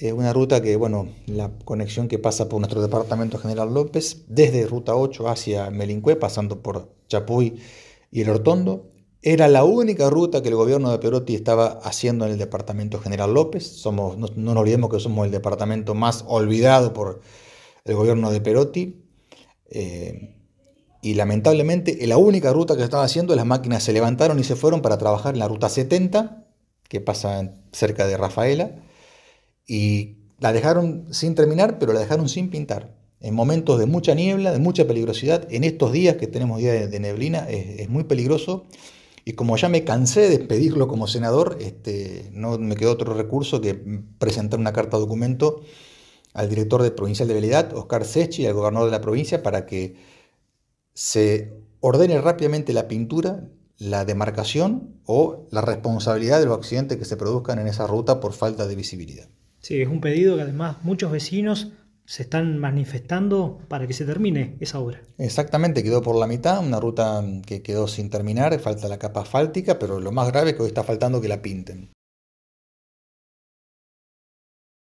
Eh, una ruta que, bueno, la conexión que pasa por nuestro departamento General López, desde Ruta 8 hacia Melincué, pasando por Chapuy y El Ortondo. era la única ruta que el gobierno de Perotti estaba haciendo en el departamento General López. Somos, no, nos olvidemos que somos el departamento más olvidado por el gobierno de Perotti. Eh, y lamentablemente la única ruta que estaba haciendo, las máquinas se levantaron y se fueron para trabajar en la ruta 70, que pasa cerca de Rafaela y la dejaron sin terminar, pero la dejaron sin pintar. En momentos de mucha niebla, de mucha peligrosidad, en estos días que tenemos días de, neblina, es, muy peligroso. Y como ya me cansé de pedirlo como senador, este, no me quedó otro recurso que presentar una carta documento al director de Provincial de Velidad, Oscar Sechi, y al gobernador de la provincia, para que se ordene rápidamente la pintura, la demarcación o la responsabilidad de los accidentes que se produzcan en esa ruta por falta de visibilidad. Sí, es un pedido que además muchos vecinos se están manifestando para que se termine esa obra. Exactamente, quedó por la mitad, una ruta que quedó sin terminar, falta la capa asfáltica, pero lo más grave es que hoy está faltando que la pinten.